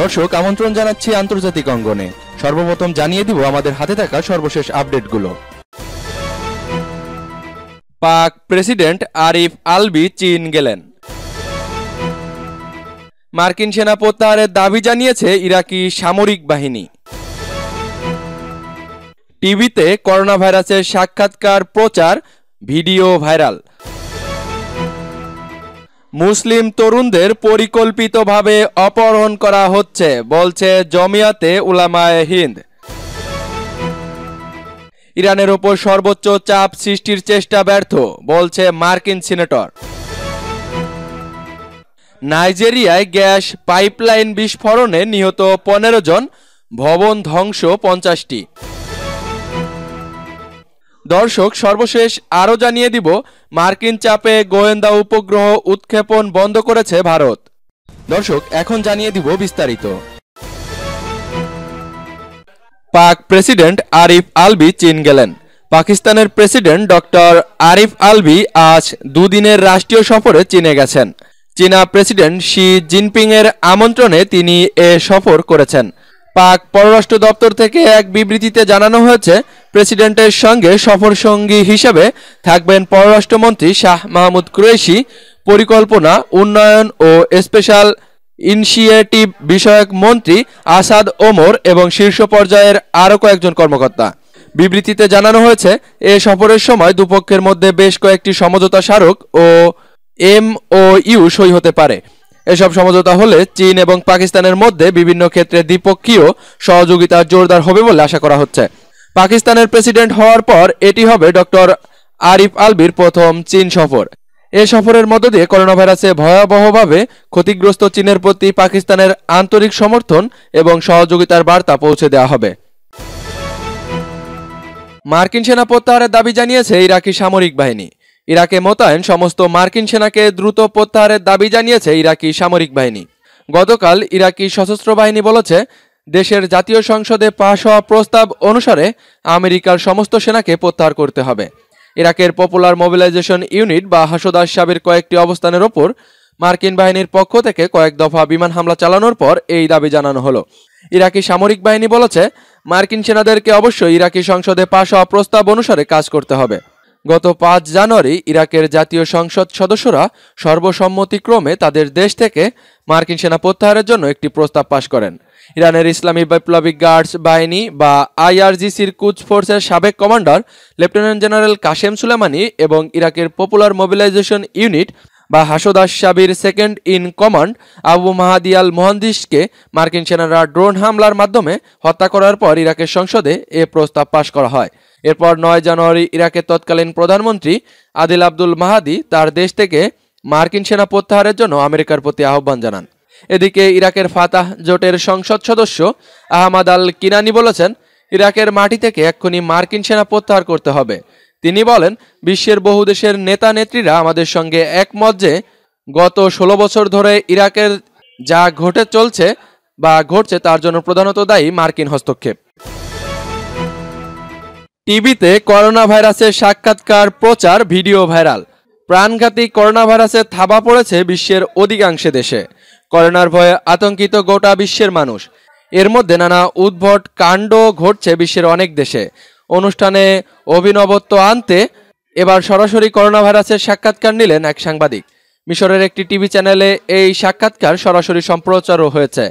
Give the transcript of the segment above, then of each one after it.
দর্শক আমন্ত্রণ জানাচ্ছি আন্তর্জাতিক অঙ্গনে সর্বপ্রথম জানিয়ে দিব আমাদের হাতে থাকা সর্বশেষ আপডেটগুলো পাক প্রেসিডেন্ট আরিফ আলবি চীন গেলেন মার্কিন সেনা প্রত্যাহারের দাবি জানিয়েছে ইরাকি সামরিক বাহিনী টিভিতে করোনা ভাইরাসের সাক্ষাৎকার প্রচার ভিডিও ভাইরাল মুসলিম তরুণদের পরিকল্পিতভাবে অপহরণ করা হচ্ছে বলছে জমিয়াতে উলামায় হিন্দ ইরানের ওপর সর্বোচ্চ চাপ সৃষ্টির চেষ্টা ব্যর্থ বলছে মার্কিন সিনেটর নাইজেরিয়ায় গ্যাস পাইপলাইন বিস্ফোরণে নিহত পনেরো জন ভবন ধ্বংস পঞ্চাশটি দর্শক সর্বশেষ আরও জানিয়ে দিব মার্কিন চাপে গোয়েন্দা উপগ্রহ উৎক্ষেপণ বন্ধ করেছে ভারত দর্শক এখন জানিয়ে দিব বিস্তারিত পাক প্রেসিডেন্ট আরিফ আলবি চীন গেলেন পাকিস্তানের প্রেসিডেন্ট ডক্টর আরিফ আলবি আজ দুদিনের রাষ্ট্রীয় সফরে চীনে গেছেন চীনা প্রেসিডেন্ট শি জিনপিংয়ের আমন্ত্রণে তিনি এ সফর করেছেন পাক পররাষ্ট্র দপ্তর থেকে এক বিবৃতিতে জানানো হয়েছে প্রেসিডেন্টের সঙ্গে সফর সঙ্গী হিসেবে থাকবেন পররাষ্ট্রমন্ত্রী শাহ মাহমুদ কুরেশি পরিকল্পনা উন্নয়ন ও স্পেশাল ইনিশিয়েটিভ বিষয়ক মন্ত্রী আসাদ ওমর এবং শীর্ষ পর্যায়ের আরও কয়েকজন কর্মকর্তা বিবৃতিতে জানানো হয়েছে এ সফরের সময় দুপক্ষের মধ্যে বেশ কয়েকটি সমঝোতা স্মারক ও ইউ সই হতে পারে এসব সমঝোতা হলে চীন এবং পাকিস্তানের মধ্যে বিভিন্ন ক্ষেত্রে দ্বিপক্ষীয় সহযোগিতা জোরদার হবে বলে আশা করা হচ্ছে পাকিস্তানের প্রেসিডেন্ট হওয়ার পর এটি হবে ডক্টর আরিফ আলবির প্রথম চীন সফর এ সফরের মধ্য দিয়ে করোনা ভাইরাসে ভয়াবহভাবে ক্ষতিগ্রস্ত চীনের প্রতি পাকিস্তানের আন্তরিক সমর্থন এবং সহযোগিতার বার্তা পৌঁছে দেওয়া হবে মার্কিন সেনা প্রত্যাহারের দাবি জানিয়েছে ইরাকি সামরিক বাহিনী ইরাকে মোতায়েন সমস্ত মার্কিন সেনাকে দ্রুত প্রত্যাহারের দাবি জানিয়েছে ইরাকি সামরিক বাহিনী গতকাল ইরাকি সশস্ত্র বাহিনী বলেছে দেশের জাতীয় সংসদে পাশ হওয়া প্রস্তাব অনুসারে আমেরিকার সমস্ত সেনাকে প্রত্যাহার করতে হবে ইরাকের পপুলার মোবিলাইজেশন ইউনিট বা হাসোদাস সাবের কয়েকটি অবস্থানের ওপর মার্কিন বাহিনীর পক্ষ থেকে কয়েক দফা বিমান হামলা চালানোর পর এই দাবি জানানো হলো ইরাকি সামরিক বাহিনী বলেছে মার্কিন সেনাদেরকে অবশ্যই ইরাকি সংসদে পাশ হওয়া প্রস্তাব অনুসারে কাজ করতে হবে গত পাঁচ জানুয়ারি ইরাকের জাতীয় সংসদ সদস্যরা সর্বসম্মতিক্রমে তাদের দেশ থেকে মার্কিন সেনা প্রত্যাহারের জন্য একটি প্রস্তাব পাশ করেন ইরানের ইসলামী বৈপ্লবিক গার্ডস বাহিনী বা আইআরজিসির কুচ ফোর্সের সাবেক commander lieutenant general Qasem Soleimani এবং ইরাকের পপুলার মোবিলাইজেশন ইউনিট বা হাসোদাস সাবির সেকেন্ড ইন কমান্ড আবু মাহাদিয়াল আল মার্কিন সেনারা ড্রোন হামলার মাধ্যমে হত্যা করার পর ইরাকের সংসদে এ প্রস্তাব পাশ করা হয় এরপর নয় জানুয়ারি ইরাকের তৎকালীন প্রধানমন্ত্রী আদিল আব্দুল মাহাদি তার দেশ থেকে মার্কিন সেনা প্রত্যাহারের জন্য আমেরিকার প্রতি আহ্বান জানান এদিকে ইরাকের ফাতাহ জোটের সংসদ সদস্য আহমাদ আল কিনানি বলেছেন ইরাকের মাটি থেকে এক্ষুনি মার্কিন সেনা প্রত্যাহার করতে হবে তিনি বলেন বিশ্বের বহু দেশের নেতা নেত্রীরা আমাদের সঙ্গে একমত যে গত ষোলো বছর ধরে ইরাকের যা ঘটে চলছে বা ঘটছে তার জন্য প্রধানত দায়ী মার্কিন হস্তক্ষেপ টিভিতে করোনা ভাইরাসের সাক্ষাৎকার প্রচার ভিডিও ভাইরাল প্রাণঘাতী করোনা ভাইরাসে থাবা পড়েছে বিশ্বের অধিকাংশে দেশে করোনার ভয়ে আতঙ্কিত গোটা বিশ্বের মানুষ এর মধ্যে নানা উদ্ভট কাণ্ড ঘটছে বিশ্বের অনেক দেশে অনুষ্ঠানে অভিনবত্ব আনতে এবার সরাসরি করোনা ভাইরাসের সাক্ষাৎকার নিলেন এক সাংবাদিক মিশরের একটি টিভি চ্যানেলে এই সাক্ষাৎকার সরাসরি সম্প্রচারও হয়েছে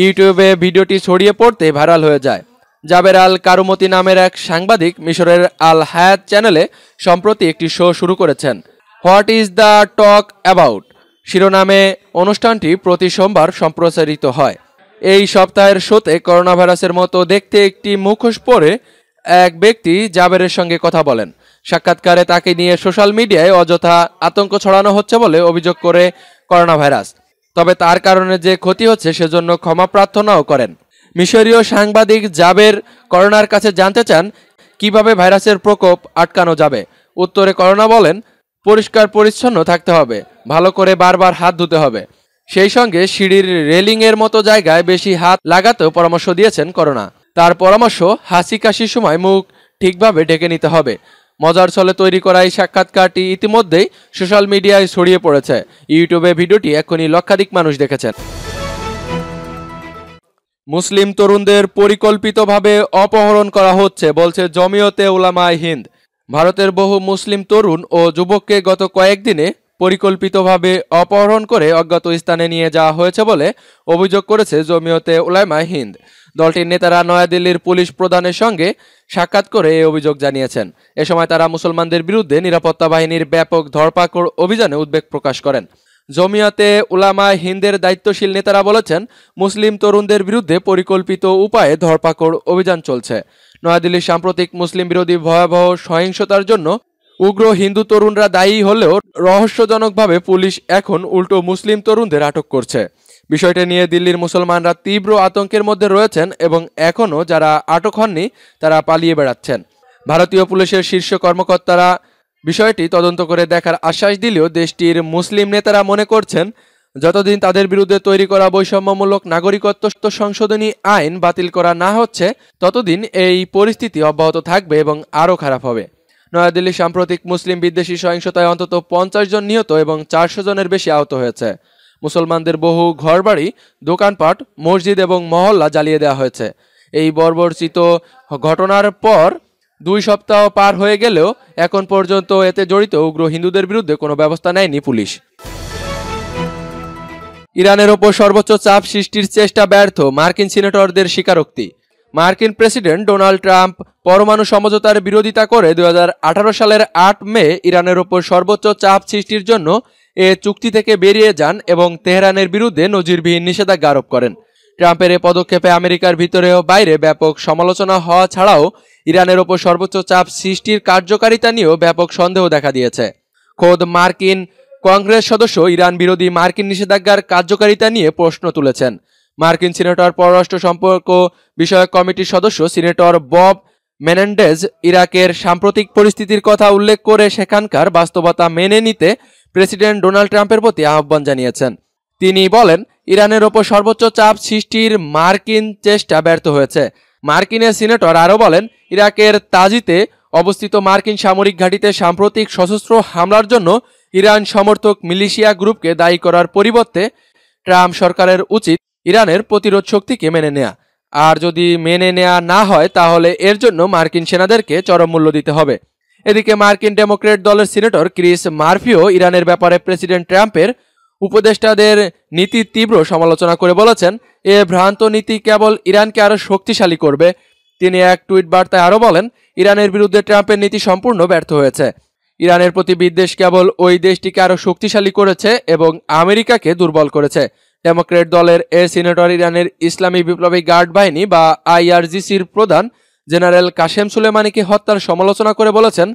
ইউটিউবে ভিডিওটি ছড়িয়ে পড়তে ভাইরাল হয়ে যায় জাবের আল কারুমতি নামের এক সাংবাদিক মিশরের আল হায়াত চ্যানেলে সম্প্রতি একটি শো শুরু করেছেন what is the talk about শিরোনামে অনুষ্ঠানটি প্রতি সোমবার সম্প্রচারিত হয় এই সপ্তাহের শোতে করোনা ভাইরাসের মতো দেখতে একটি মুখোশ পরে এক ব্যক্তি জাবেরের সঙ্গে কথা বলেন সাক্ষাৎকারে তাকে নিয়ে সোশ্যাল মিডিয়ায় অযথা আতঙ্ক ছড়ানো হচ্ছে বলে অভিযোগ করে করোনা ভাইরাস তবে তার কারণে যে ক্ষতি হচ্ছে সেজন্য ক্ষমা প্রার্থনাও করেন মিশরীয় সাংবাদিক জাবের করোনার কাছে জানতে চান কিভাবে ভাইরাসের প্রকোপ আটকানো যাবে উত্তরে করোনা বলেন পরিষ্কার পরিচ্ছন্ন থাকতে হবে ভালো করে বারবার হাত ধুতে হবে সেই সঙ্গে সিঁড়ির রেলিংয়ের মতো জায়গায় বেশি হাত লাগাতেও পরামর্শ দিয়েছেন করোনা তার পরামর্শ হাসি কাশির সময় মুখ ঠিকভাবে ঢেকে নিতে হবে মজার ছলে তৈরি করা এই সাক্ষাৎকারটি ইতিমধ্যেই সোশ্যাল মিডিয়ায় ছড়িয়ে পড়েছে ইউটিউবে ভিডিওটি এখনই লক্ষাধিক মানুষ দেখেছেন মুসলিম তরুণদের পরিকল্পিতভাবে অপহরণ করা হচ্ছে বলছে জমিয়তে উলামায় হিন্দ ভারতের বহু মুসলিম তরুণ ও যুবককে গত কয়েকদিনে পরিকল্পিতভাবে অপহরণ করে অজ্ঞাত স্থানে নিয়ে যাওয়া হয়েছে বলে অভিযোগ করেছে জমিয়তে উলামায় হিন্দ দলটির নেতারা নয়াদিল্লির পুলিশ প্রধানের সঙ্গে সাক্ষাৎ করে এই অভিযোগ জানিয়েছেন এ সময় তারা মুসলমানদের বিরুদ্ধে নিরাপত্তা বাহিনীর ব্যাপক ধরপাকড় অভিযানে উদ্বেগ প্রকাশ করেন জমিয়তে উলামা হিন্দের দায়িত্বশীল নেতারা বলেছেন মুসলিম তরুণদের বিরুদ্ধে পরিকল্পিত উপায়ে ধরপাকড় অভিযান চলছে নয়াদিল্লির সাম্প্রতিক মুসলিম বিরোধী ভয়াবহ সহিংসতার জন্য উগ্র হিন্দু তরুণরা দায়ী হলেও রহস্যজনকভাবে পুলিশ এখন উল্টো মুসলিম তরুণদের আটক করছে বিষয়টা নিয়ে দিল্লির মুসলমানরা তীব্র আতঙ্কের মধ্যে রয়েছেন এবং এখনও যারা আটক হননি তারা পালিয়ে বেড়াচ্ছেন ভারতীয় পুলিশের শীর্ষ কর্মকর্তারা বিষয়টি তদন্ত করে দেখার আশ্বাস দিলেও দেশটির মুসলিম নেতারা মনে করছেন যতদিন তাদের বিরুদ্ধে তৈরি করা বৈষম্যমূলক নাগরিকত্ব সংশোধনী আইন বাতিল করা না হচ্ছে ততদিন এই পরিস্থিতি অব্যাহত থাকবে এবং আরও খারাপ হবে নয়াদিল্লির সাম্প্রতিক মুসলিম বিদ্বেষী সহিংসতায় অন্তত পঞ্চাশ জন নিহত এবং চারশো জনের বেশি আহত হয়েছে মুসলমানদের বহু ঘরবাড়ি দোকানপাট মসজিদ এবং মহল্লা জ্বালিয়ে দেওয়া হয়েছে এই বর্বরচিত ঘটনার পর দুই সপ্তাহ পার হয়ে গেলেও এখন পর্যন্ত এতে জড়িত উগ্র হিন্দুদের বিরুদ্ধে কোনো ব্যবস্থা নেয়নি পুলিশ ইরানের ওপর সর্বোচ্চ চাপ সৃষ্টির চেষ্টা ব্যর্থ মার্কিন সিনেটরদের স্বীকারোক্তি মার্কিন প্রেসিডেন্ট ডোনাল্ড ট্রাম্প পরমাণু সমঝোতার বিরোধিতা করে দু সালের আট মে ইরানের ওপর সর্বোচ্চ চাপ সৃষ্টির জন্য এ চুক্তি থেকে বেরিয়ে যান এবং তেহরানের বিরুদ্ধে নজিরবিহীন নিষেধাজ্ঞা আরোপ করেন ট্রাম্পের এ পদক্ষেপে আমেরিকার ভিতরে ও বাইরে ব্যাপক সমালোচনা হওয়া ছাড়াও ইরানের ওপর সর্বোচ্চ চাপ সৃষ্টির কার্যকারিতা নিয়েও ব্যাপক সন্দেহ দেখা দিয়েছে খোদ মার্কিন কংগ্রেস সদস্য ইরান বিরোধী মার্কিন নিষেধাজ্ঞার কার্যকারিতা নিয়ে প্রশ্ন তুলেছেন মার্কিন সিনেটর পররাষ্ট্র সম্পর্ক বিষয়ক কমিটির সদস্য সিনেটর বব মেনেন্ডেজ ইরাকের সাম্প্রতিক পরিস্থিতির কথা উল্লেখ করে সেখানকার বাস্তবতা মেনে নিতে প্রেসিডেন্ট ডোনাল্ড ট্রাম্পের প্রতি আহ্বান জানিয়েছেন তিনি বলেন ইরানের ওপর সর্বোচ্চ চাপ সৃষ্টির মার্কিন চেষ্টা ব্যর্থ হয়েছে মার্কিনের সিনেটর আরও বলেন ইরাকের তাজিতে অবস্থিত মার্কিন সামরিক ঘাঁটিতে সাম্প্রতিক সশস্ত্র হামলার জন্য ইরান সমর্থক মিলিশিয়া গ্রুপকে দায়ী করার পরিবর্তে ট্রাম্প সরকারের উচিত ইরানের প্রতিরোধ শক্তিকে মেনে নেয়া আর যদি মেনে নেয়া না হয় তাহলে এর জন্য মার্কিন সেনাদেরকে চরম মূল্য দিতে হবে এদিকে মার্কিন ডেমোক্রেট দলের সিনেটর ক্রিস মার্ফিও ইরানের ব্যাপারে প্রেসিডেন্ট ট্রাম্পের উপদেষ্টাদের নীতি তীব্র সমালোচনা করে বলেছেন এ ভ্রান্ত নীতি কেবল ইরানকে আরও শক্তিশালী করবে তিনি এক টুইট বার্তায় আরও বলেন ইরানের বিরুদ্ধে ট্রাম্পের নীতি সম্পূর্ণ ব্যর্থ হয়েছে ইরানের প্রতি বিদ্বেষ কেবল ওই দেশটিকে আরও শক্তিশালী করেছে এবং আমেরিকাকে দুর্বল করেছে ডেমোক্রেট দলের এ সিনেটর ইরানের ইসলামী বিপ্লবী গার্ড বাহিনী বা আইআরজিসির প্রধান জেনারেল কাশেম সুলেমানিকে হত্যার সমালোচনা করে বলেছেন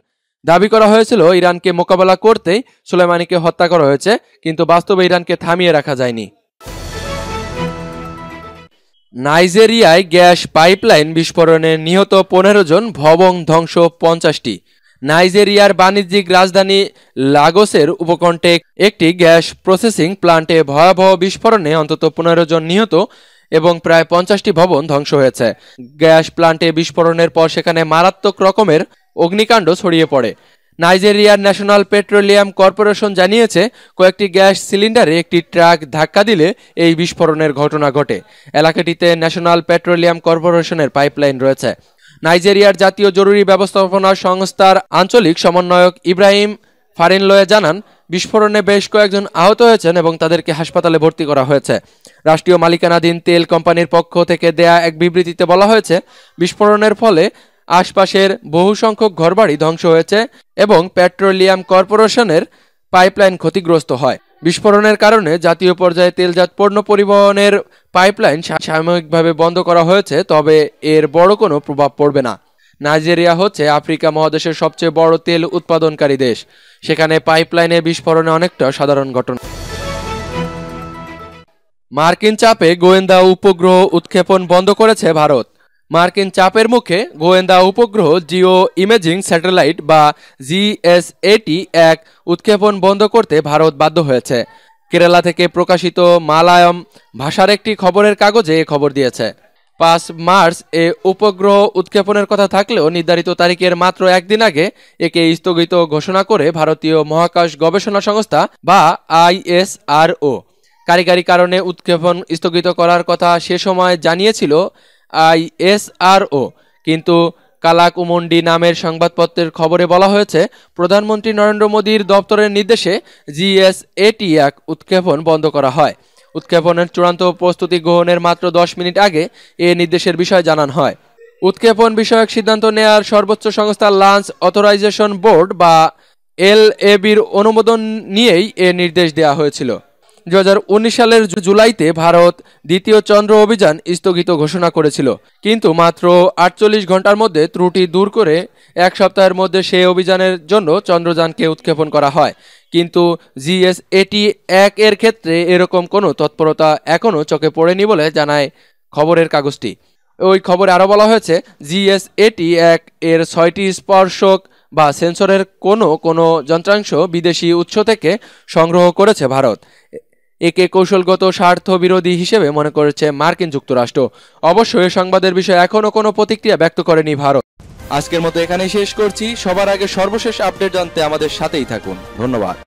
দাবি করা হয়েছিল ইরানকে মোকাবেলা করতেই সুলেমানিকে হত্যা করা হয়েছে কিন্তু বাস্তবে ইরানকে থামিয়ে রাখা যায়নি নাইজেরিয়ায় গ্যাস পাইপলাইন বিস্ফোরণে নিহত পনেরো জন ভবং ধ্বংস পঞ্চাশটি নাইজেরিয়ার বাণিজ্যিক রাজধানী লাগোসের উপকণ্ঠে একটি গ্যাস প্রসেসিং প্লান্টে ভয়াবহ বিস্ফোরণে অন্তত পনেরো জন নিহত এবং প্রায় পঞ্চাশটি ভবন ধ্বংস হয়েছে গ্যাস প্লান্টে বিস্ফোরণের পর সেখানে মারাত্মক রকমের অগ্নিকাণ্ড ছড়িয়ে পড়ে নাইজেরিয়ার ন্যাশনাল পেট্রোলিয়াম কর্পোরেশন জানিয়েছে কয়েকটি গ্যাস সিলিন্ডারে একটি ট্রাক ধাক্কা দিলে এই বিস্ফোরণের ঘটনা ঘটে এলাকাটিতে ন্যাশনাল পেট্রোলিয়াম কর্পোরেশনের পাইপলাইন রয়েছে নাইজেরিয়ার জাতীয় জরুরি ব্যবস্থাপনা সংস্থার আঞ্চলিক সমন্বয়ক ইব্রাহিম ফারিন লয়ে জানান বিস্ফোরণে বেশ কয়েকজন আহত হয়েছেন এবং তাদেরকে হাসপাতালে ভর্তি করা হয়েছে রাষ্ট্রীয় মালিকানাধীন তেল কোম্পানির পক্ষ থেকে দেয়া এক বিবৃতিতে বলা হয়েছে বিস্ফোরণের ফলে আশপাশের বহু সংখ্যক ঘরবাড়ি ধ্বংস হয়েছে এবং পেট্রোলিয়াম কর্পোরেশনের পাইপলাইন ক্ষতিগ্রস্ত হয় বিস্ফোরণের কারণে জাতীয় পর্যায়ে তেলজাত পণ্য পরিবহনের পাইপলাইন সাময়িকভাবে বন্ধ করা হয়েছে তবে এর বড় কোনো প্রভাব পড়বে না নাইজেরিয়া হচ্ছে আফ্রিকা মহাদেশের সবচেয়ে বড় তেল উৎপাদনকারী দেশ সেখানে পাইপলাইনে বিস্ফোরণে অনেকটা সাধারণ ঘটনা মার্কিন চাপে গোয়েন্দা উপগ্রহ উৎক্ষেপণ বন্ধ করেছে ভারত মার্কিন চাপের মুখে গোয়েন্দা উপগ্রহ জিও ইমেজিং স্যাটেলাইট বা জিএসএটি এক উৎক্ষেপণ বন্ধ করতে ভারত বাধ্য হয়েছে কেরালা থেকে প্রকাশিত মালায়াম ভাষার একটি খবরের কাগজে এ খবর দিয়েছে পাঁচ মার্চ এ উপগ্রহ উৎক্ষেপণের কথা থাকলেও নির্ধারিত তারিখের মাত্র একদিন আগে একে স্থগিত ঘোষণা করে ভারতীয় মহাকাশ গবেষণা সংস্থা বা আইএসআরও কারিগরি কারণে উৎক্ষেপণ স্থগিত করার কথা সে সময় জানিয়েছিল আইএসআরও কিন্তু কালাকুমন্ডি নামের সংবাদপত্রের খবরে বলা হয়েছে প্রধানমন্ত্রী নরেন্দ্র মোদীর দপ্তরের নির্দেশে জিএসএটি এক উৎক্ষেপণ বন্ধ করা হয় উৎক্ষেপণের চূড়ান্ত প্রস্তুতি গ্রহণের মাত্র দশ মিনিট আগে এ নির্দেশের বিষয়ে জানান হয় উৎক্ষেপণ বিষয়ক সিদ্ধান্ত নেয়ার সর্বোচ্চ সংস্থা লাঞ্চ অথরাইজেশন বোর্ড বা এল অনুমোদন নিয়েই এ নির্দেশ দেওয়া হয়েছিল দু সালের জুলাইতে ভারত দ্বিতীয় চন্দ্র অভিযান স্থগিত ঘোষণা করেছিল কিন্তু মাত্র আটচল্লিশ ঘন্টার মধ্যে ত্রুটি দূর করে এক সপ্তাহের মধ্যে সেই অভিযানের জন্য চন্দ্রযানকে উৎক্ষেপণ করা হয় কিন্তু জিএস এটি এক এর ক্ষেত্রে এরকম কোনো তৎপরতা এখনও চোখে পড়েনি বলে জানায় খবরের কাগজটি ওই খবরে আরও বলা হয়েছে জিএস এটি এক এর ছয়টি স্পর্শক বা সেন্সরের কোনো কোনো যন্ত্রাংশ বিদেশি উৎস থেকে সংগ্রহ করেছে ভারত একে কৌশলগত স্বার্থ বিরোধী হিসেবে মনে করেছে মার্কিন যুক্তরাষ্ট্র অবশ্য এ সংবাদের বিষয়ে এখনও কোনো প্রতিক্রিয়া ব্যক্ত করেনি ভারত আজকের মতো এখানেই শেষ করছি সবার আগে সর্বশেষ আপডেট জানতে আমাদের সাথেই থাকুন ধন্যবাদ